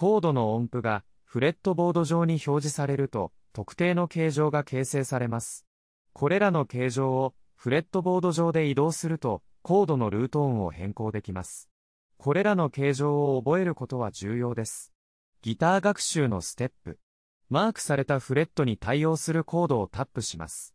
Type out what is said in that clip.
コードの音符がフレットボード上に表示されると、特定の形状が形成されます。これらの形状をフレットボード上で移動すると、コードのルート音を変更できます。これらの形状を覚えることは重要です。ギター学習のステップ。マークされたフレットに対応するコードをタップします。